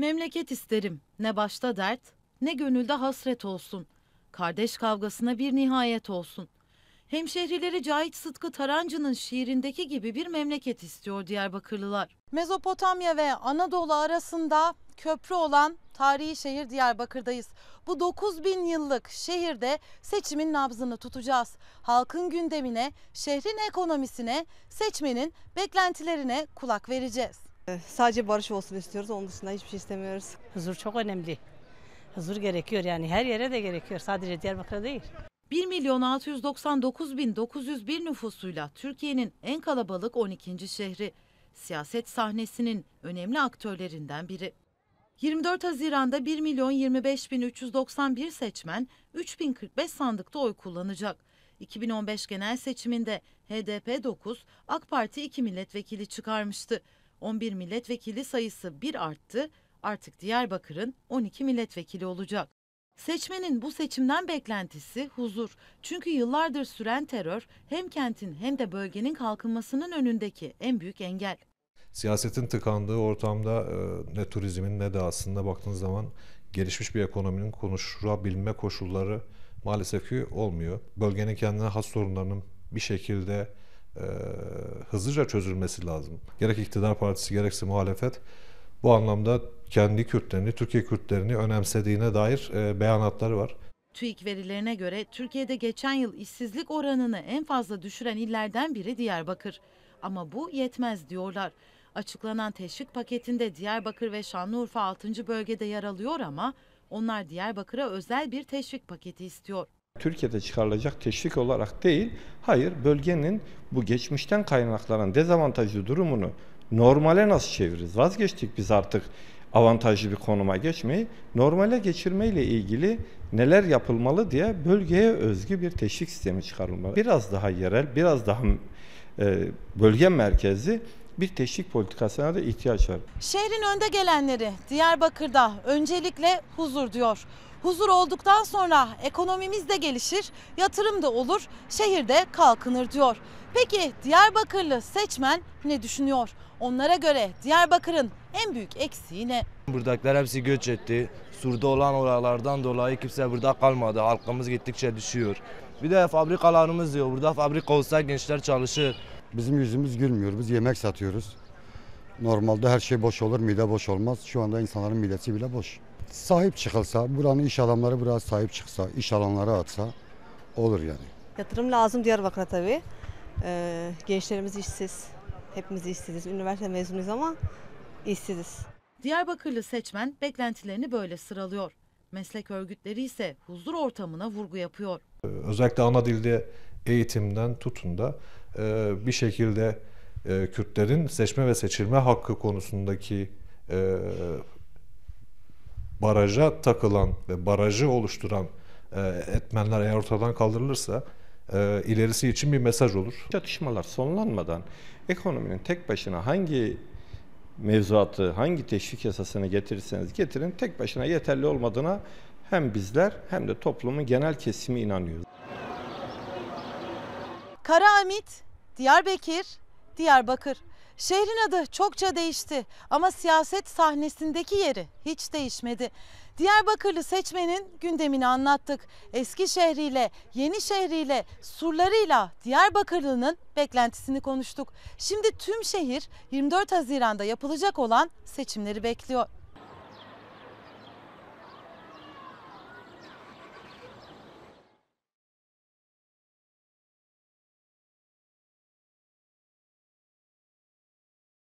Memleket isterim. Ne başta dert, ne gönülde hasret olsun. Kardeş kavgasına bir nihayet olsun. Hemşehrileri Cahit Sıtkı Tarancı'nın şiirindeki gibi bir memleket istiyor Diyarbakırlılar. Mezopotamya ve Anadolu arasında köprü olan tarihi şehir Diyarbakır'dayız. Bu 9000 yıllık şehirde seçimin nabzını tutacağız. Halkın gündemine, şehrin ekonomisine, seçmenin beklentilerine kulak vereceğiz. Ee, sadece barış olsun istiyoruz. Onun dışında hiçbir şey istemiyoruz. Huzur çok önemli. Huzur gerekiyor yani her yere de gerekiyor. Sadece Diyarbakır'a değil. 1 milyon 699 bin 901 nüfusuyla Türkiye'nin en kalabalık 12. şehri. Siyaset sahnesinin önemli aktörlerinden biri. 24 Haziran'da 1 milyon 25 bin 391 seçmen 3045 sandıkta oy kullanacak. 2015 genel seçiminde HDP 9, AK Parti 2 milletvekili çıkarmıştı. 11 milletvekili sayısı bir arttı, artık Diyarbakır'ın 12 milletvekili olacak. Seçmenin bu seçimden beklentisi huzur. Çünkü yıllardır süren terör hem kentin hem de bölgenin kalkınmasının önündeki en büyük engel. Siyasetin tıkandığı ortamda e, ne turizmin ne de aslında baktığınız zaman gelişmiş bir ekonominin konuşabilme koşulları maalesef ki olmuyor. Bölgenin kendine has sorunlarının bir şekilde e, hızlıca çözülmesi lazım. Gerek iktidar partisi gerekse muhalefet bu anlamda kendi Kürtlerini, Türkiye Kürtlerini önemsediğine dair e, beyanatları var. TÜİK verilerine göre Türkiye'de geçen yıl işsizlik oranını en fazla düşüren illerden biri Diyarbakır. Ama bu yetmez diyorlar. Açıklanan teşvik paketinde Diyarbakır ve Şanlıurfa 6. bölgede yer alıyor ama onlar Diyarbakır'a özel bir teşvik paketi istiyor. Türkiye'de çıkarılacak teşvik olarak değil, hayır bölgenin bu geçmişten kaynaklanan dezavantajlı durumunu normale nasıl çeviririz? Vazgeçtik biz artık avantajlı bir konuma geçmeyi, normale geçirmeyle ilgili neler yapılmalı diye bölgeye özgü bir teşvik sistemi çıkarılmalı. Biraz daha yerel, biraz daha e, bölge merkezli bir teşvik politikasına da ihtiyaç var. Şehrin önde gelenleri Diyarbakır'da öncelikle huzur diyor. Huzur olduktan sonra ekonomimiz de gelişir, yatırım da olur, şehir de kalkınır diyor. Peki Diyarbakırlı seçmen ne düşünüyor? Onlara göre Diyarbakır'ın en büyük eksiği ne? Buradakiler hepsi göç etti. Sur'da olan oralardan dolayı kimse burada kalmadı. Halkımız gittikçe düşüyor. Bir de fabrikalarımız diyor. Burada fabrika olsa gençler çalışır. Bizim yüzümüz gülmüyor. Biz yemek satıyoruz. Normalde her şey boş olur, mide boş olmaz. Şu anda insanların midesi bile boş. Sahip çıkılsa, buranın iş adamları biraz sahip çıksa, iş alanları atsa olur yani. Yatırım lazım Diyarbakır'a tabii. Ee, gençlerimiz işsiz. Hepimiz işsiziz. Üniversite mezunuyuz ama işsiziz. Diyarbakırlı seçmen beklentilerini böyle sıralıyor. Meslek örgütleri ise huzur ortamına vurgu yapıyor. Ee, özellikle ana dilde eğitimden tutun da e, bir şekilde e, Kürtlerin seçme ve seçilme hakkı konusundaki e, baraja takılan ve barajı oluşturan e, etmenler eğer ortadan kaldırılırsa e, ilerisi için bir mesaj olur. Çatışmalar sonlanmadan ekonominin tek başına hangi mevzuatı, hangi teşvik yasasını getirirseniz getirin tek başına yeterli olmadığına hem bizler hem de toplumun genel kesimi inanıyoruz. Kara Amit, Diyarbakır, Diyarbakır. Şehrin adı çokça değişti ama siyaset sahnesindeki yeri hiç değişmedi. Diyarbakırlı seçmenin gündemini anlattık. Eski şehriyle, yeni şehriyle, surlarıyla Diyarbakırlı'nın beklentisini konuştuk. Şimdi tüm şehir 24 Haziran'da yapılacak olan seçimleri bekliyor.